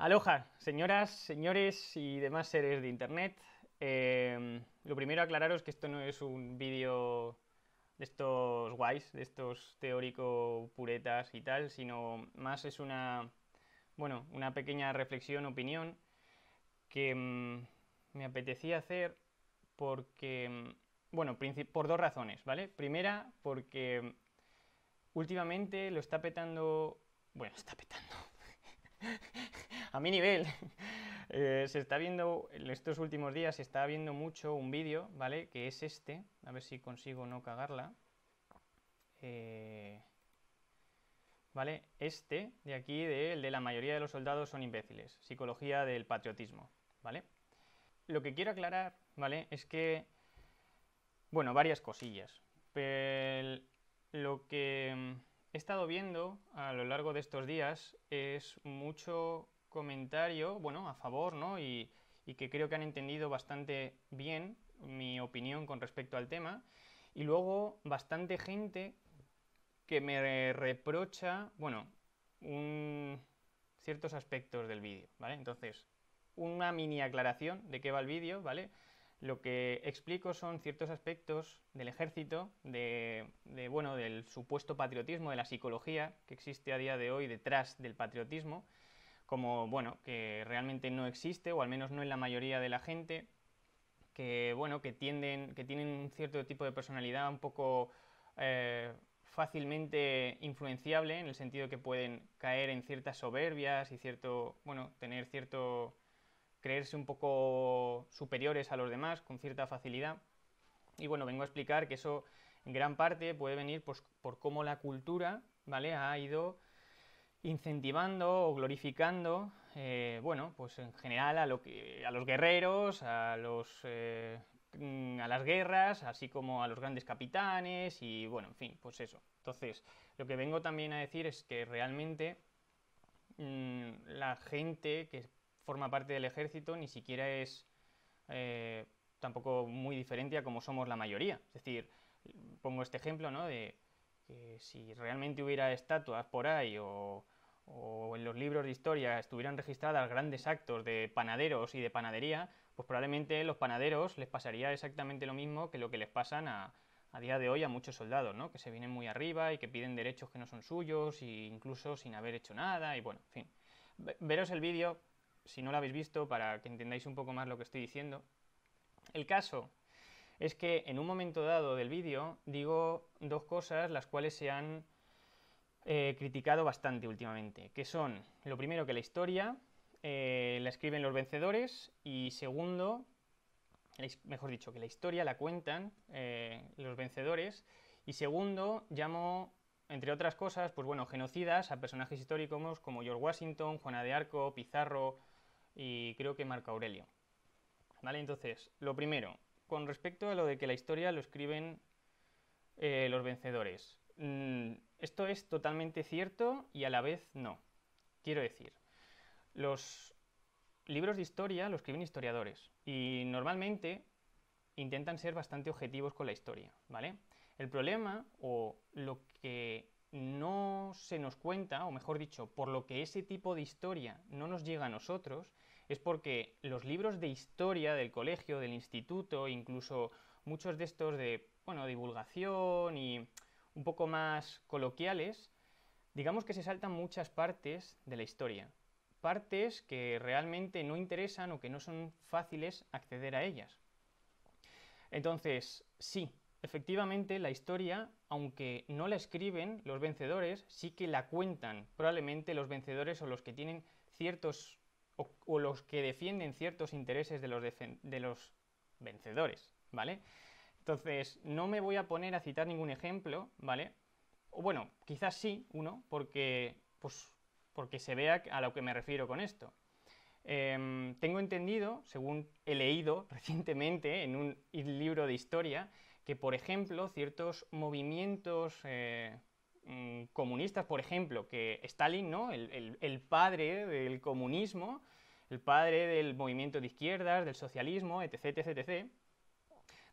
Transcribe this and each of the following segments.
Aloha, señoras, señores y demás seres de Internet. Em, lo primero aclararos que esto no es un vídeo de estos guays, de estos teórico puretas y tal, sino más es una, bueno, una pequeña reflexión, opinión que em, me apetecía hacer porque, em, bueno, por dos razones, ¿vale? Primera, porque últimamente lo está petando, bueno, está petando. a mi nivel. Eh, se está viendo, en estos últimos días se está viendo mucho un vídeo, ¿vale? Que es este, a ver si consigo no cagarla. Eh, ¿Vale? Este de aquí, de, el de la mayoría de los soldados son imbéciles. Psicología del patriotismo, ¿vale? Lo que quiero aclarar, ¿vale? Es que, bueno, varias cosillas. lo que he estado viendo a lo largo de estos días es mucho comentario, bueno, a favor, ¿no? Y, que creo que han entendido bastante bien mi opinión con respecto al tema. Y luego bastante gente que me reprocha, bueno, ciertos aspectos del vídeo, ¿vale? Entonces, una mini aclaración de qué va el vídeo, ¿vale? Lo que explico son ciertos aspectos del ejército, bueno, del supuesto patriotismo, de la psicología que existe a día de hoy detrás del patriotismo, como, bueno, que realmente no existe, o al menos no en la mayoría de la gente, que, bueno, que tienden, que tienen un cierto tipo de personalidad un poco eh, fácilmente influenciable, en el sentido que pueden caer en ciertas soberbias y cierto, bueno, tener cierto, creerse un poco superiores a los demás con cierta facilidad. Y bueno, vengo a explicar que eso en gran parte puede venir pues, por cómo la cultura ¿vale? ha ido incentivando o glorificando, eh, bueno, pues en general a, lo que, a los guerreros, a los eh, a las guerras, así como a los grandes capitanes y bueno, en fin, pues eso. Entonces, lo que vengo también a decir es que realmente mm, la gente que forma parte del ejército ni siquiera es eh, tampoco muy diferente a como somos la mayoría. Es decir, pongo este ejemplo, ¿no? De que si realmente hubiera estatuas por ahí o, en los libros de historia estuvieran registradas grandes actos de panaderos y de panadería, pues probablemente los panaderos les pasaría exactamente lo mismo que lo que les pasan a, a día de hoy a muchos soldados, ¿no? Que se vienen muy arriba y que piden derechos que no son suyos e incluso sin haber hecho nada y bueno, en fin. Veros el vídeo si no lo habéis visto para que entendáis un poco más lo que estoy diciendo. El caso es que en un momento dado del vídeo digo dos cosas las cuales se han eh, criticado bastante últimamente, que son, lo primero, que la historia eh, la escriben los vencedores y segundo, mejor dicho, que la historia la cuentan eh, los vencedores y segundo, llamo, entre otras cosas, pues bueno, genocidas a personajes históricos como George Washington, Juana de Arco, Pizarro y creo que Marco Aurelio. ¿Vale? Entonces, lo primero, con respecto a lo de que la historia lo escriben eh, los vencedores. Mm, esto es totalmente cierto y a la vez no. Quiero decir, los libros de historia lo escriben historiadores y normalmente intentan ser bastante objetivos con la historia, ¿vale? El problema o lo que no se nos cuenta, o mejor dicho, por lo que ese tipo de historia no nos llega a nosotros, es porque los libros de historia del colegio, del instituto, incluso muchos de estos de, bueno, divulgación y un poco más coloquiales, digamos que se saltan muchas partes de la historia. Partes que realmente no interesan o que no son fáciles acceder a ellas. Entonces, sí, Efectivamente, la historia, aunque no la escriben los vencedores, sí que la cuentan. Probablemente los vencedores o los que tienen ciertos o, los que defienden ciertos intereses de los, de los vencedores, ¿vale? Entonces, no me voy a poner a citar ningún ejemplo, ¿vale? O bueno, quizás sí uno, porque, pues, porque se vea a lo que me refiero con esto. Em, tengo entendido, según he leído recientemente en un libro de historia, que, por ejemplo, ciertos movimientos eh, mm, comunistas, por ejemplo, que Stalin, ¿no? el, el, el padre del comunismo, el padre del movimiento de izquierdas, del socialismo, etc., etc.,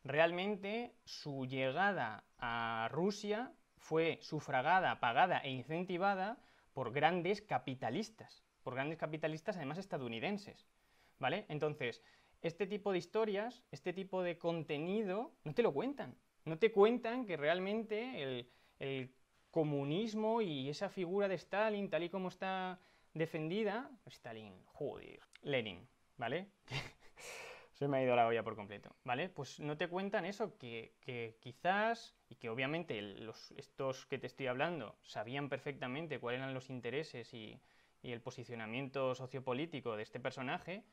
realmente su llegada a Rusia fue sufragada, pagada e incentivada por grandes capitalistas, por grandes capitalistas además estadounidenses. ¿Vale? Entonces, este tipo de historias, este tipo de contenido, no te lo cuentan. No te cuentan que realmente el, comunismo y esa figura de Stalin, tal y como está defendida, Stalin, joder, Lenin, ¿vale? Se me ha ido la olla por completo, ¿vale? Pues no te cuentan eso, que, quizás, y que obviamente los, estos que te estoy hablando sabían perfectamente cuáles eran los intereses y, y el posicionamiento sociopolítico de este personaje,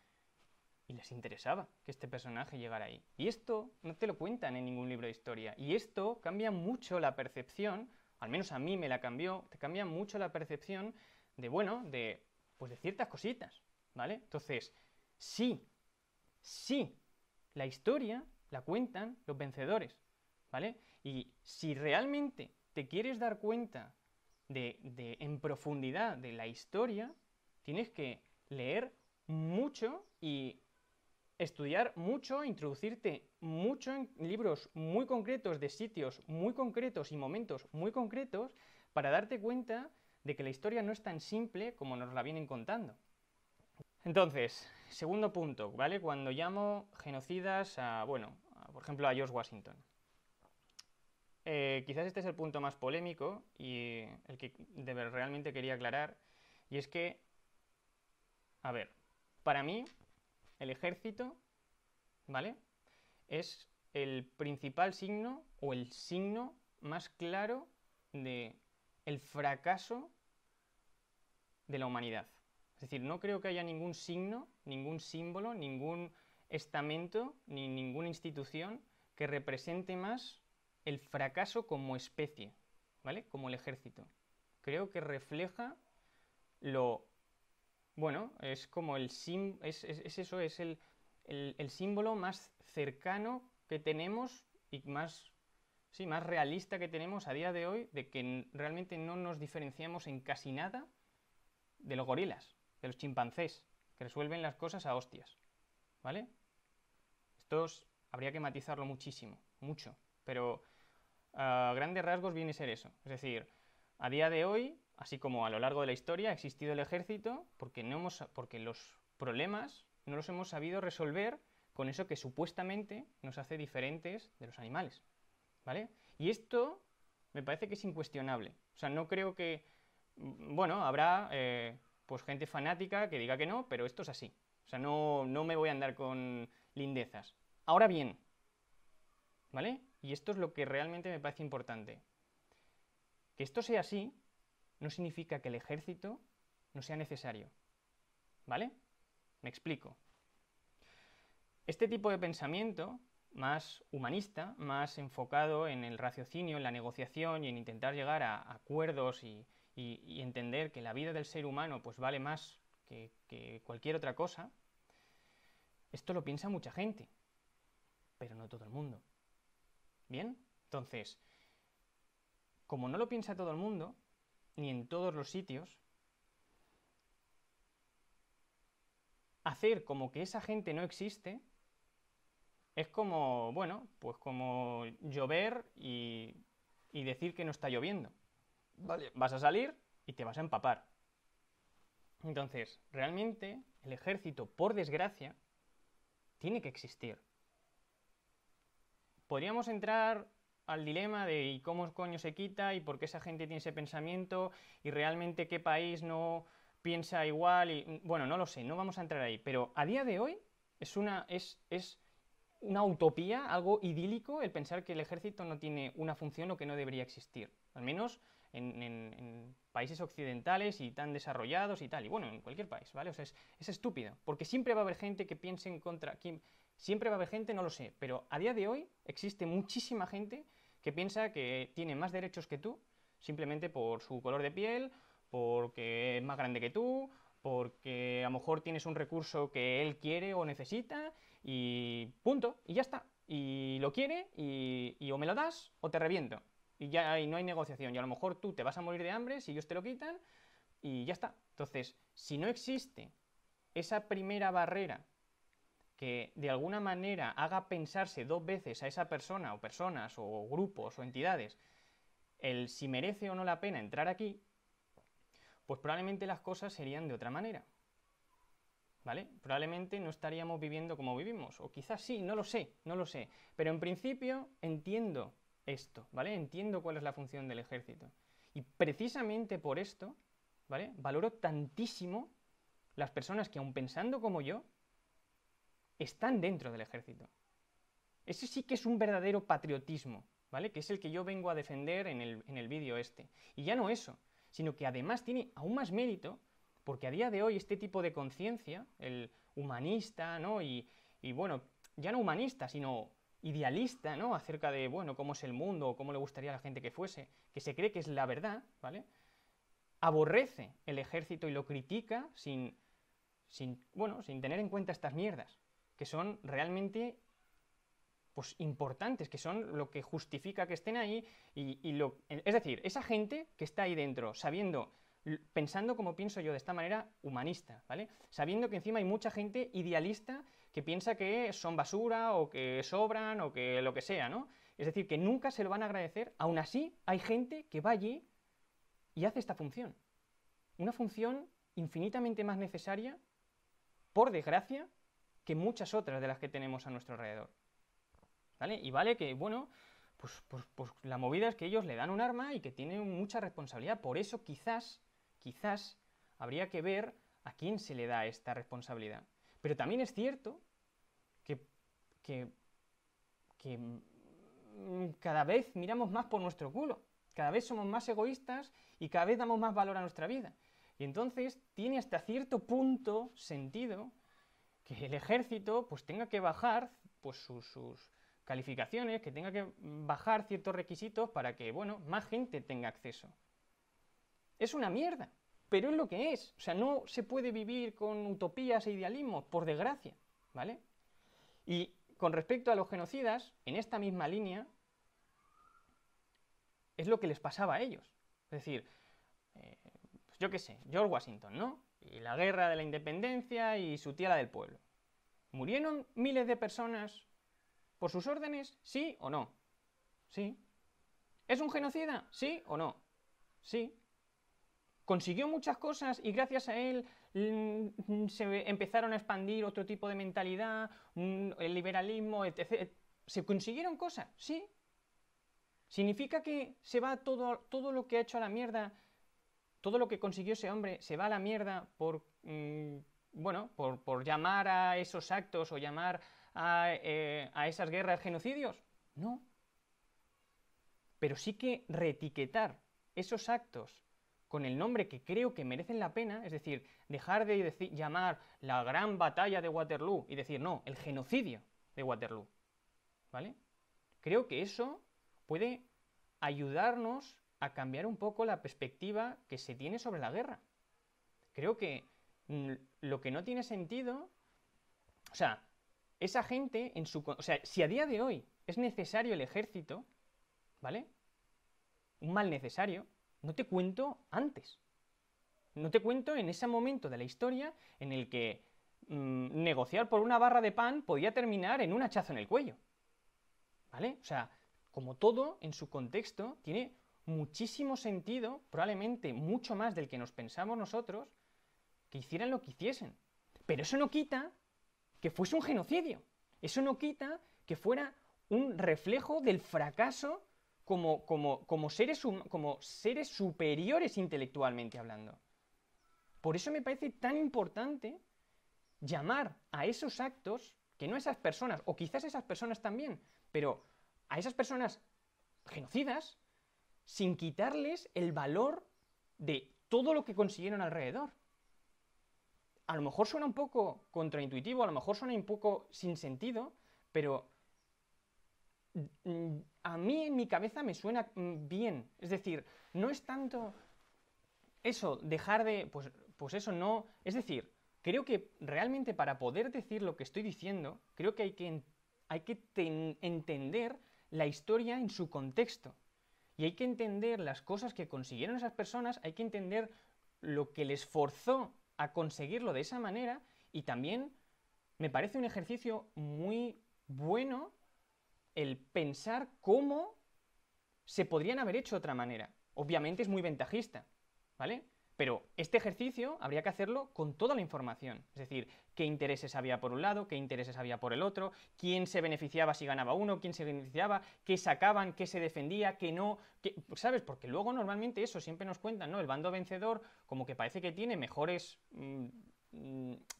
les interesaba que este personaje llegara ahí. Y esto no te lo cuentan en ningún libro de historia. Y esto cambia mucho la percepción, al menos a mí me la cambió, te cambia mucho la percepción de, bueno, de, pues de ciertas cositas, ¿vale? Entonces, sí, sí, la historia la cuentan los vencedores, ¿vale? Y si realmente te quieres dar cuenta de, de en profundidad de la historia, tienes que leer mucho y estudiar mucho, introducirte mucho en libros muy concretos de sitios muy concretos y momentos muy concretos para darte cuenta de que la historia no es tan simple como nos la vienen contando. Entonces, segundo punto, ¿vale? Cuando llamo genocidas a, bueno, por ejemplo, a George Washington. Eh, quizás este es el punto más polémico y el que realmente quería aclarar, y es que, a ver, para mí el ejército, ¿vale? Es el principal signo o el signo más claro de el fracaso de la humanidad. Es decir, no creo que haya ningún signo, ningún símbolo, ningún estamento, ni ninguna institución que represente más el fracaso como especie, ¿vale? Como el ejército. Creo que refleja lo bueno, es como el es, eso, es el, símbolo más cercano que tenemos y más, sí, más realista que tenemos a día de hoy de que realmente no nos diferenciamos en casi nada de los gorilas, de los chimpancés, que resuelven las cosas a hostias. ¿Vale? Esto habría que matizarlo muchísimo, mucho, pero a grandes rasgos viene a ser eso. Es decir, a día de hoy así como a lo largo de la historia ha existido el ejército porque, no hemos, porque los problemas no los hemos sabido resolver con eso que supuestamente nos hace diferentes de los animales. ¿Vale? Y esto me parece que es incuestionable. O sea, no creo que... Mm, bueno, habrá eh, pues gente fanática que diga que no, pero esto es así. O sea, no, no me voy a andar con lindezas. Ahora bien, ¿vale? Y esto es lo que realmente me parece importante. Que esto sea así no significa que el ejército no sea necesario. ¿Vale? Me explico. Este tipo de pensamiento, más humanista, más enfocado en el raciocinio, en la negociación y en intentar llegar a acuerdos y, entender que la vida del ser humano pues vale más que cualquier otra cosa, esto lo piensa mucha gente, pero no todo el mundo. ¿Bien? Entonces, como no lo piensa todo el mundo, ni en todos los sitios, hacer como que esa gente no existe es como, bueno, pues como llover y, decir que no está lloviendo. Vas a salir y te vas a empapar. Entonces, realmente el ejército, por desgracia, tiene que existir. Podríamos entrar al dilema de cómo coño se quita y por qué esa gente tiene ese pensamiento y realmente qué país no piensa igual y bueno, no lo sé, no vamos a entrar ahí, pero a día de hoy es una es, una utopía, algo idílico el pensar que el ejército no tiene una función o que no debería existir, al menos en, países occidentales y tan desarrollados y tal, y bueno, en cualquier país, ¿vale? O sea, es, estúpido, porque siempre va a haber gente que piense en contra, siempre va a haber gente, no lo sé, pero a día de hoy existe muchísima gente que piensa que tiene más derechos que tú, simplemente por su color de piel, porque es más grande que tú, porque a lo mejor tienes un recurso que él quiere o necesita, y punto, y ya está. Y lo quiere, y, o me lo das o te reviento. Y ya no hay negociación. Y a lo mejor tú te vas a morir de hambre si ellos te lo quitan, y ya está. Entonces, si no existe esa primera barrera que de alguna manera haga pensarse dos veces a esa persona o personas o grupos o entidades el si merece o no la pena entrar aquí, pues probablemente las cosas serían de otra manera. ¿Vale? Probablemente no estaríamos viviendo como vivimos, o quizás sí, no lo sé, no lo sé. Pero en principio entiendo esto, ¿vale? Entiendo cuál es la función del ejército. Y precisamente por esto, ¿vale? Valoro tantísimo las personas que, aun pensando como yo, están dentro del ejército. Ese sí que es un verdadero patriotismo, ¿vale? Que es el que yo vengo a defender en el, en el vídeo este. Y ya no eso, sino que además tiene aún más mérito, porque a día de hoy este tipo de conciencia, el humanista, ¿no? Y, y bueno, ya no humanista, sino idealista, ¿no? Acerca de, bueno, cómo es el mundo o cómo le gustaría a la gente que fuese, que se cree que es la verdad, ¿vale? Aborrece el ejército y lo critica sin, sin, bueno, sin tener en cuenta estas mierdas que son realmente pues, importantes, que son lo que justifica que estén ahí. Y, lo, es decir, esa gente que está ahí dentro, sabiendo, pensando como pienso yo, de esta manera humanista, ¿vale? Sabiendo que encima hay mucha gente idealista que piensa que son basura o que sobran o que lo que sea, ¿no? Es decir, que nunca se lo van a agradecer. Aún así, hay gente que va allí y hace esta función. Una función infinitamente más necesaria, por desgracia, que muchas otras de las que tenemos a nuestro alrededor. ¿Vale? Y vale que, bueno, pues, pues, pues, la movida es que ellos le dan un arma y que tienen mucha responsabilidad. Por eso quizás, quizás, habría que ver a quién se le da esta responsabilidad. Pero también es cierto que cada vez miramos más por nuestro culo, cada vez somos más egoístas y cada vez damos más valor a nuestra vida. Y entonces tiene hasta cierto punto sentido que el ejército pues tenga que bajar pues sus, calificaciones, que tenga que bajar ciertos requisitos para que, bueno, más gente tenga acceso. Es una mierda, pero es lo que es. O sea, no se puede vivir con utopías e idealismos, por desgracia, ¿vale? Y con respecto a los genocidas, en esta misma línea, es lo que les pasaba a ellos. Es decir, eh, pues, yo qué sé, George Washington, ¿no? y la guerra de la independencia y su tía la del pueblo. ¿Murieron miles de personas por sus órdenes? ¿Sí o no? Sí. ¿Es un genocida? ¿Sí o no? Sí. Consiguió muchas cosas y gracias a él mm, se empezaron a expandir otro tipo de mentalidad, mm, el liberalismo, etc. ¿Se consiguieron cosas? Sí. ¿Significa que se va todo, todo lo que ha hecho a la mierda todo lo que consiguió ese hombre se va a la mierda por, mm, bueno, por, llamar a esos actos o llamar eh, a, esas guerras genocidios. No. Pero sí que reetiquetar esos actos con el nombre que creo que merecen la pena, es decir, dejar de llamar la gran batalla de Waterloo y decir, no, el genocidio de Waterloo. ¿Vale? Creo que eso puede ayudarnos a cambiar un poco la perspectiva que se tiene sobre la guerra. Creo que mm, lo que no tiene sentido, o sea, esa gente en su... O sea, si a día de hoy es necesario el ejército, ¿vale? Un mal necesario, no te cuento antes. No te cuento en ese momento de la historia en el que mm, negociar por una barra de pan podía terminar en un hachazo en el cuello. ¿Vale? O sea, como todo en su contexto tiene muchísimo sentido, probablemente mucho más del que nos pensamos nosotros, que hicieran lo que hiciesen. Pero eso no quita que fuese un genocidio. Eso no quita que fuera un reflejo del fracaso como, como, seres, como seres superiores intelectualmente hablando. Por eso me parece tan importante llamar a esos actos, que no a esas personas, o quizás esas personas también, pero a esas personas genocidas, sin quitarles el valor de todo lo que consiguieron alrededor. A lo mejor suena un poco contraintuitivo, a lo mejor suena un poco sin sentido, pero mm, mm, a mí en mi cabeza me suena mm, bien. Es decir, no es tanto eso, dejar de... Pues, pues, eso no... Es decir, creo que realmente para poder decir lo que estoy diciendo, creo que hay que, hay que entender la historia en su contexto y hay que entender las cosas que consiguieron esas personas, hay que entender lo que les forzó a conseguirlo de esa manera y también me parece un ejercicio muy bueno el pensar cómo se podrían haber hecho de otra manera. Obviamente es muy ventajista, ¿vale? Pero este ejercicio habría que hacerlo con toda la información, es decir, qué intereses había por un lado, qué intereses había por el otro, quién se beneficiaba si ganaba uno, quién se beneficiaba, qué sacaban, qué se defendía, qué no, ¿sabes? Porque luego normalmente eso siempre nos cuentan, ¿no? El bando vencedor como que parece que tiene mejores, mm,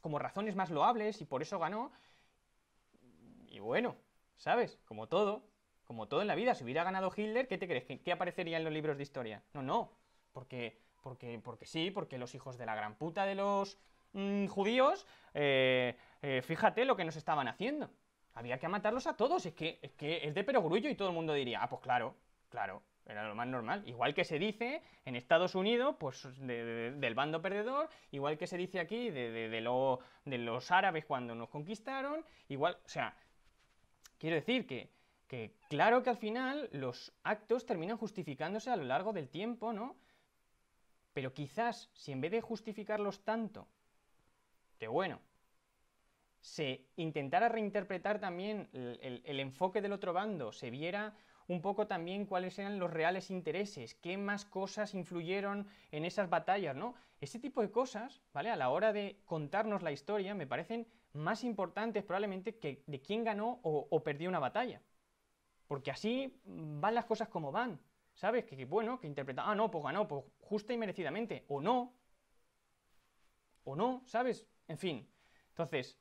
como razones más loables y por eso ganó. Y bueno, ¿sabes? Como todo, como todo en la vida, si hubiera ganado Hitler, ¿qué te crees? qué aparecería en los libros de historia? No, no, porque porque, porque sí, porque los hijos de la gran puta de los mm, judíos, eh, eh, fíjate lo que nos estaban haciendo. Había que matarlos a todos, es que, es que es de perogrullo y todo el mundo diría, ah, pues claro, claro, era lo más normal. Igual que se dice en Estados Unidos, pues del bando perdedor, igual que se dice aquí de, lo, de, los árabes cuando nos conquistaron, igual, o sea, quiero decir que claro que al final los actos terminan justificándose a lo largo del tiempo, ¿no? Pero quizás si en vez de justificarlos tanto, que bueno, se intentara reinterpretar también el, enfoque del otro bando, se viera un poco también cuáles eran los reales intereses, qué más cosas influyeron en esas batallas, ¿no? Ese tipo de cosas, ¿vale? A la hora de contarnos la historia me parecen más importantes probablemente que de quién ganó o, o perdió una batalla. Porque así van las cosas como van. ¿Sabes? Que, bueno, que interpreta, ah, no, pues ganó, pues justa y merecidamente, o no, o no, ¿sabes? En fin, entonces,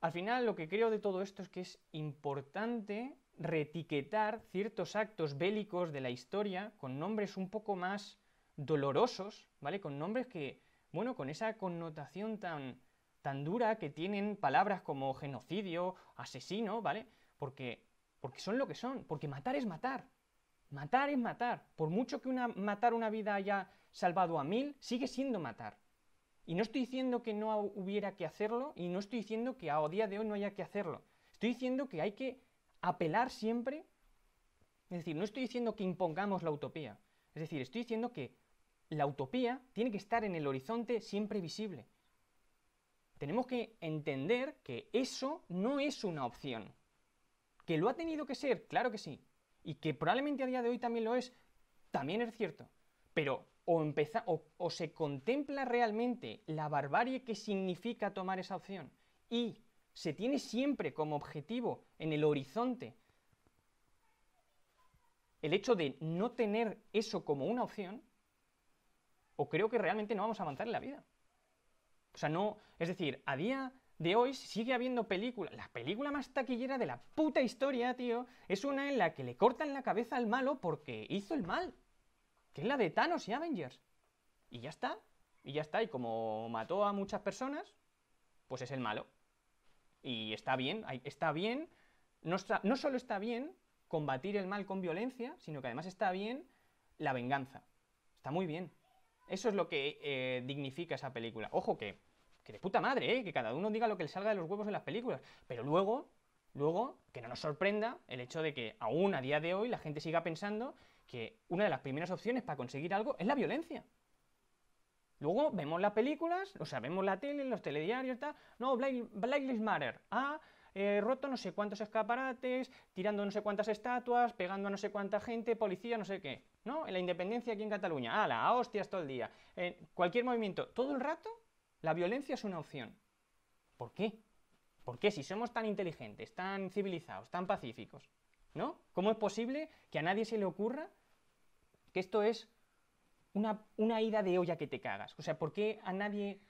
al final lo que creo de todo esto es que es importante retiquetar ciertos actos bélicos de la historia con nombres un poco más dolorosos, ¿vale? Con nombres que, bueno, con esa connotación tan, tan dura que tienen palabras como genocidio, asesino, ¿vale? Porque, porque son lo que son, porque matar es matar, Matar es matar. Por mucho que una, matar una vida haya salvado a mil, sigue siendo matar. Y no estoy diciendo que no hubiera que hacerlo y no estoy diciendo que a día de hoy no haya que hacerlo. Estoy diciendo que hay que apelar siempre. Es decir, no estoy diciendo que impongamos la utopía. Es decir, estoy diciendo que la utopía tiene que estar en el horizonte siempre visible. Tenemos que entender que eso no es una opción. ¿Que lo ha tenido que ser? Claro que sí y que probablemente a día de hoy también lo es, también es cierto. Pero o, se contempla realmente la barbarie que significa tomar esa opción y se tiene siempre como objetivo en el horizonte el hecho de no tener eso como una opción, o creo que realmente no vamos a avanzar en la vida. O sea, no, es decir, a día de hoy sigue habiendo películas. La película más taquillera de la puta historia, tío, es una en la que le cortan la cabeza al malo porque hizo el mal. Que es la de Thanos y Avengers. Y ya está. Y ya está. Y como mató a muchas personas, pues es el malo. Y está bien, está bien. No, solo está bien combatir el mal con violencia, sino que además está bien la venganza. Está muy bien. Eso es lo que eh, dignifica esa película. Ojo que que de puta madre, ¿eh? que cada uno diga lo que le salga de los huevos en las películas, pero luego, luego, que no nos sorprenda el hecho de que aún a día de hoy la gente siga pensando que una de las primeras opciones para conseguir algo es la violencia. Luego vemos las películas, o sea, vemos la tele, los telediarios, tal. No, Black, Lives Matter. ha ah, eh, roto no sé cuántos escaparates, tirando no sé cuántas estatuas, pegando a no sé cuánta gente, policía, no sé qué. ¿No? En la independencia aquí en Cataluña. a a hostias todo el día. cualquier movimiento, todo el rato la violencia es una opción. ¿Por qué? ¿Por qué si somos tan inteligentes, tan civilizados, tan pacíficos? ¿No? ¿Cómo es posible que a nadie se le ocurra que esto es una, una ida de olla que te cagas? O sea, ¿por qué a nadie,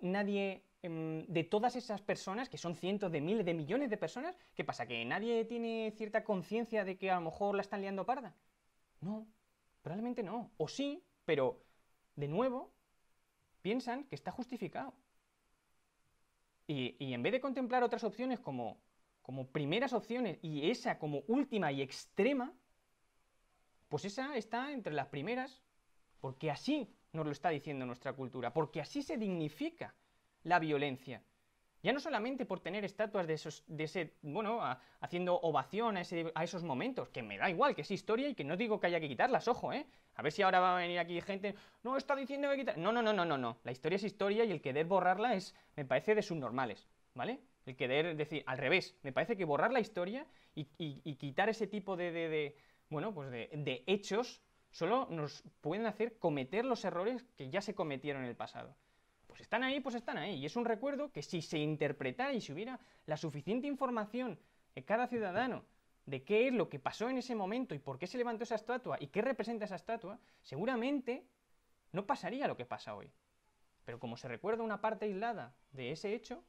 nadie em, de todas esas personas, que son cientos de miles, de millones de personas, ¿qué pasa? ¿Que nadie tiene cierta conciencia de que a lo mejor la están liando parda? No, probablemente no. O sí, pero de nuevo, piensan que está justificado. Y, en vez de contemplar otras opciones como, como primeras opciones y esa como última y extrema, pues esa está entre las primeras, porque así nos lo está diciendo nuestra cultura, porque así se dignifica la violencia. Ya no solamente por tener estatuas de esos, de ese, bueno, haciendo ovación a, a, esos momentos, que me da igual, que es historia y que no digo que haya que quitarlas, ojo, ¿eh? A ver si ahora va a venir aquí gente, no, está diciendo que quitar. No, no, no, no, no, no. La historia es historia y el querer borrarla es, me parece, de subnormales, ¿vale? El querer decir, al revés, me parece que borrar la historia y, quitar ese tipo de, de, bueno, pues de hechos solo nos pueden hacer cometer los errores que ya se cometieron en el pasado. Pues están ahí, pues están ahí. Y es un recuerdo que si se interpretara y si hubiera la suficiente información en cada ciudadano de qué es lo que pasó en ese momento y por qué se levantó esa estatua y qué representa esa estatua, seguramente no pasaría lo que pasa hoy. Pero como se recuerda una parte aislada de ese hecho,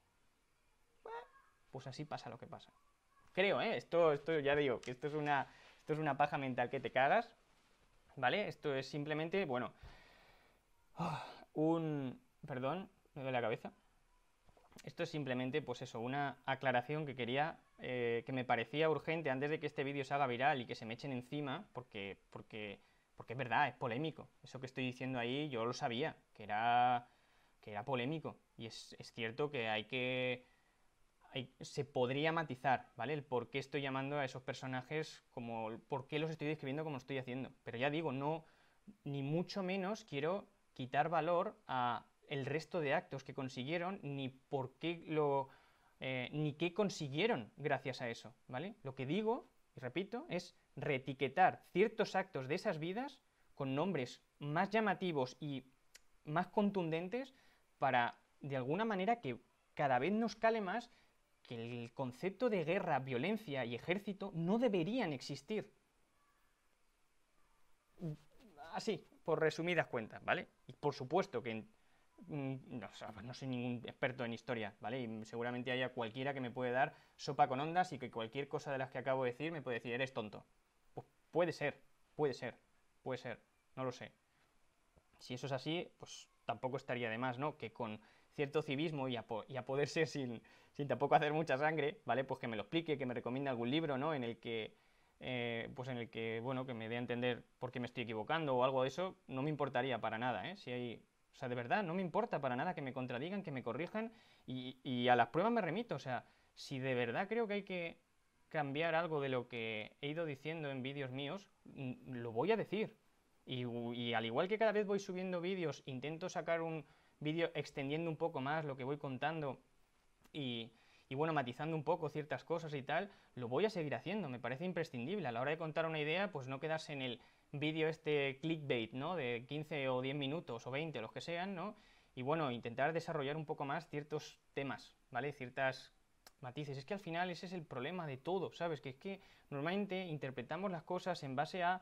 pues así pasa lo que pasa. Creo, ¿eh? Esto, ya digo, que esto es una, esto es una paja mental que te cagas, ¿vale? Esto es simplemente, bueno, un, Perdón, me doy la cabeza. Esto es simplemente, pues eso, una aclaración que quería, eh, que me parecía urgente antes de que este vídeo se haga viral y que se me echen encima, porque, porque, porque es verdad, es polémico. Eso que estoy diciendo ahí yo lo sabía, que era, que era polémico. Y es, es cierto que hay que... Hay, se podría matizar, ¿vale? El por qué estoy llamando a esos personajes como... por qué los estoy describiendo como estoy haciendo. Pero ya digo, no... ni mucho menos quiero quitar valor a el resto de actos que consiguieron, ni por qué lo. Eh, ni qué consiguieron gracias a eso, ¿vale? Lo que digo, y repito, es reetiquetar ciertos actos de esas vidas con nombres más llamativos y más contundentes para, de alguna manera, que cada vez nos cale más que el concepto de guerra, violencia y ejército no deberían existir. Así, por resumidas cuentas, ¿vale? Y por supuesto que en Mm, pues no, soy ningún experto en historia, ¿vale? Y seguramente haya cualquiera que me puede dar sopa con ondas y que cualquier cosa de las que acabo de decir me puede decir, eres tonto. Pues puede ser, puede ser, puede ser, no lo sé. Si eso es así, pues tampoco estaría de más, ¿no? Que con cierto civismo y a, poder ser sin, sin tampoco hacer mucha sangre, ¿vale? Pues que me lo explique, que me recomiende algún libro, ¿no? En el que eh, pues en el que, bueno, que me dé a entender por qué me estoy equivocando o algo de eso, no me importaría para nada, ¿eh? Si hay o sea, de verdad, no me importa para nada que me contradigan, que me corrijan y, a las pruebas me remito. O sea, si de verdad creo que hay que cambiar algo de lo que he ido diciendo en vídeos míos, lo voy a decir. Y, al igual que cada vez voy subiendo vídeos, intento sacar un vídeo extendiendo un poco más lo que voy contando y, y, bueno, matizando un poco ciertas cosas y tal, lo voy a seguir haciendo, me parece imprescindible. A la hora de contar una idea, pues no quedarse en el vídeo este clickbait, ¿no? De 15 o 10 minutos o 20, los que sean, ¿no? Y bueno, intentar desarrollar un poco más ciertos temas, ¿vale? Ciertas matices. Es que al final ese es el problema de todo, ¿sabes? Que es que normalmente interpretamos las cosas en base a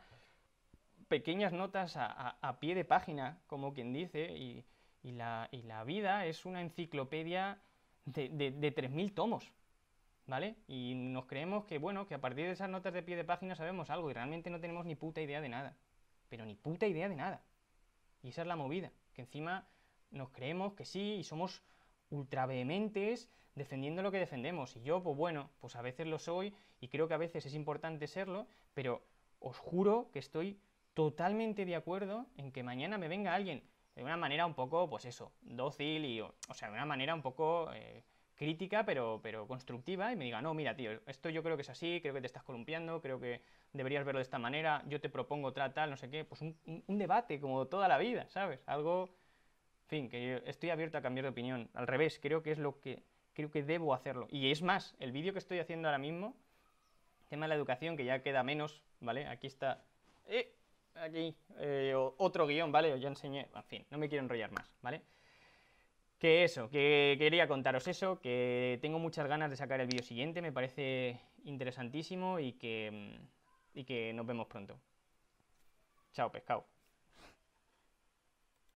pequeñas notas a, pie de página, como quien dice, y, la, vida es una enciclopedia de, de 3.000 tomos, ¿vale? Y nos creemos que, bueno, que a partir de esas notas de pie de página sabemos algo y realmente no tenemos ni puta idea de nada. Pero ni puta idea de nada. Y esa es la movida, que encima nos creemos que sí y somos ultra vehementes defendiendo lo que defendemos. Y yo, pues bueno, pues a veces lo soy y creo que a veces es importante serlo, pero os juro que estoy totalmente de acuerdo en que mañana me venga alguien de una manera un poco, pues eso, dócil y, o sea, de una manera un poco... Eh, crítica, pero, pero constructiva, y me diga, no, mira, tío, esto yo creo que es así, creo que te estás columpiando, creo que deberías verlo de esta manera, yo te propongo tal, no sé qué, pues un, debate como toda la vida, ¿sabes? Algo, en fin, que yo estoy abierto a cambiar de opinión. Al revés, creo que es lo que, creo que debo hacerlo. Y es más, el vídeo que estoy haciendo ahora mismo, tema de la educación, que ya queda menos, ¿vale? Aquí está... Eh, aquí, eh, otro guión, ¿vale? Yo enseñé, en fin, no me quiero enrollar más, ¿vale? Que eso, que quería contaros eso, que tengo muchas ganas de sacar el vídeo siguiente, me parece interesantísimo y que, y que nos vemos pronto. Chao, pescado.